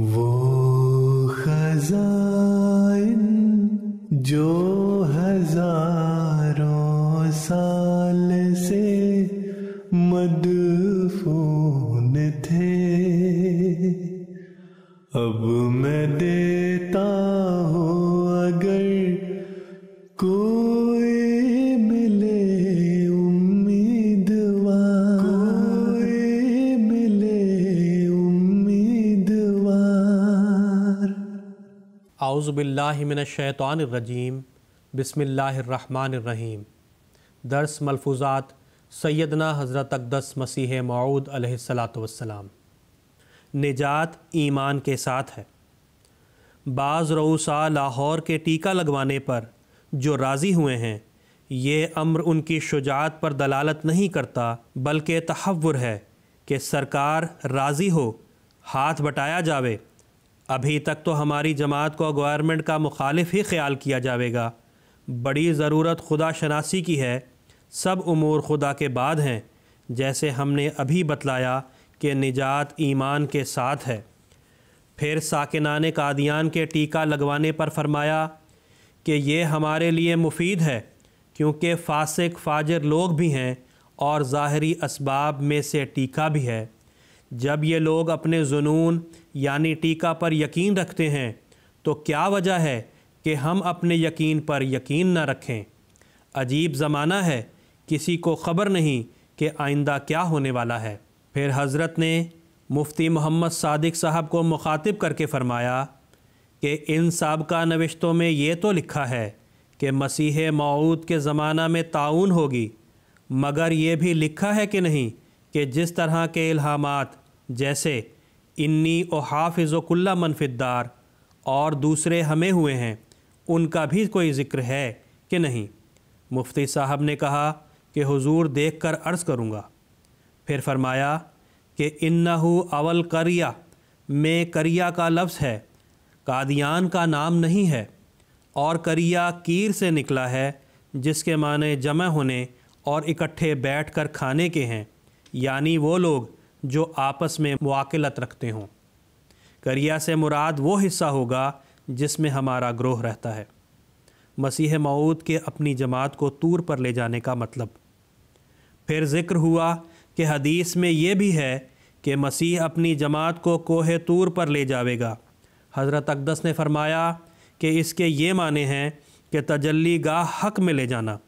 वो खजाइन जो हजारों साल से मदफून थे अब मैं देता हूँ आउज़बिल्लिमिनशैतरजीम बसमीम दर्स मलफूज़ात सैदना हज़रत अकदस मसीह मऊद सलाम निजात ईमान के साथ है बाज़ रऊसा लाहौर के टीका लगवाने पर जो राज़ी हुए हैं ये अम्र उनकी शुजात पर दलालत नहीं करता बल्कि तहवर है कि सरकार राज़ी हो हाथ बटाया जावे अभी तक तो हमारी जमात को गवर्नमेंट का मुखालिफ ही ख्याल किया जाएगा बड़ी ज़रूरत खुदा शनासी की है सब उमूर खुदा के बाद हैं जैसे हमने अभी बतलाया कि निजात ईमान के साथ है फिर साकिनान कादियान के टीका लगवाने पर फरमाया कि ये हमारे लिए मुफीद है क्योंकि फासिक फाजर लोग भी हैं और ज़ाहरी इसबाब में से टीका भी है जब ये लोग अपने जुनून यानी टीका पर यकीन रखते हैं तो क्या वजह है कि हम अपने यकीन पर यकीन न रखें अजीब ज़माना है किसी को ख़बर नहीं कि आइंदा क्या होने वाला है फिर हज़रत ने मुफ्ती मोहम्मद सादिक साहब को मुखातिब करके फरमाया कि इन सबका नविश्तों में ये तो लिखा है कि मसीह मऊद के ज़माना में ताउन होगी मगर ये भी लिखा है कि नहीं कि जिस तरह के इल्हाम जैसे इन्नी ओ हाफिज़ कुल्ला मनफिदार और दूसरे हमें हुए हैं उनका भी कोई ज़िक्र है कि नहीं मुफ्ती साहब ने कहा कि हुजूर देख कर अर्ज़ करूँगा फिर फरमाया कि इन्नहु अवल करिया में करिया का लफ्ज़ है कादियान का नाम नहीं है और करिया कीर से निकला है जिसके माने जमा होने और इकट्ठे बैठ कर खाने के हैं यानी वो लोग जो आपस में मुआकिलत रखते हों करिया से मुराद वो हिस्सा होगा जिसमें हमारा ग्रोह रहता है मसीह मऊद के अपनी जमात को तूर पर ले जाने का मतलब फिर ज़िक्र हुआ कि हदीस में ये भी है कि मसीह अपनी जमात को कोह तूर पर ले जाएगा हज़रत अकदस ने फरमाया कि इसके ये माने हैं कि तजल्ली गाह हक में ले जाना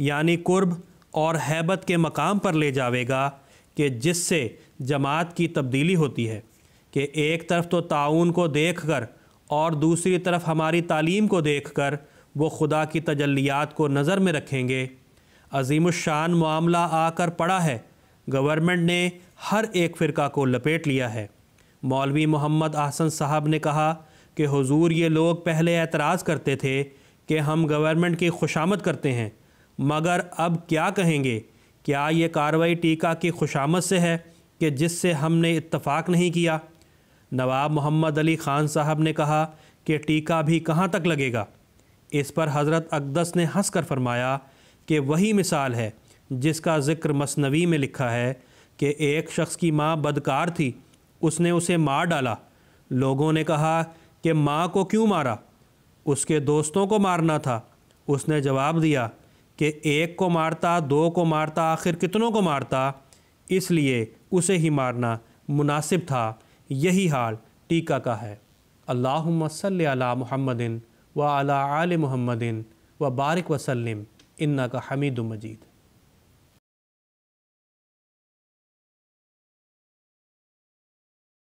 यानी कुर्ब और हैबत के मकाम पर ले जाएगा कि जिससे जमात की तब्दीली होती है कि एक तरफ तो ताउन को देख कर और दूसरी तरफ हमारी तालीम को देख कर वो खुदा की तजलियात को नज़र में रखेंगे अजीम शान मामला आकर पड़ा है गवर्नमेंट ने हर एक फ़िरका को लपेट लिया है मौलवी मोहम्मद अहसन साहब ने कहा कि हुजूर ये लोग पहले एतराज़ करते थे कि हम गवर्नमेंट की खुशामद करते हैं मगर अब क्या कहेंगे क्या ये कार्रवाई टीका की खुशामद से है कि जिससे हमने इत्तफाक नहीं किया नवाब मोहम्मद अली ख़ान साहब ने कहा कि टीका भी कहाँ तक लगेगा इस पर हज़रत अकदस ने हंस कर फरमाया कि वही मिसाल है जिसका ज़िक्र मसनवी में लिखा है कि एक शख्स की माँ बदकार थी उसने उसे मार डाला लोगों ने कहा कि माँ को क्यों मारा उसके दोस्तों को मारना था उसने जवाब दिया कि एक को मारता दो को मारता आखिर कितनों को मारता इसलिए उसे ही मारना मुनासिब था यही हाल टीका का है अल्लाम सल महमदिन व अला आल महमदिन व बारिक वसलम इन्ना का हमीद मजीद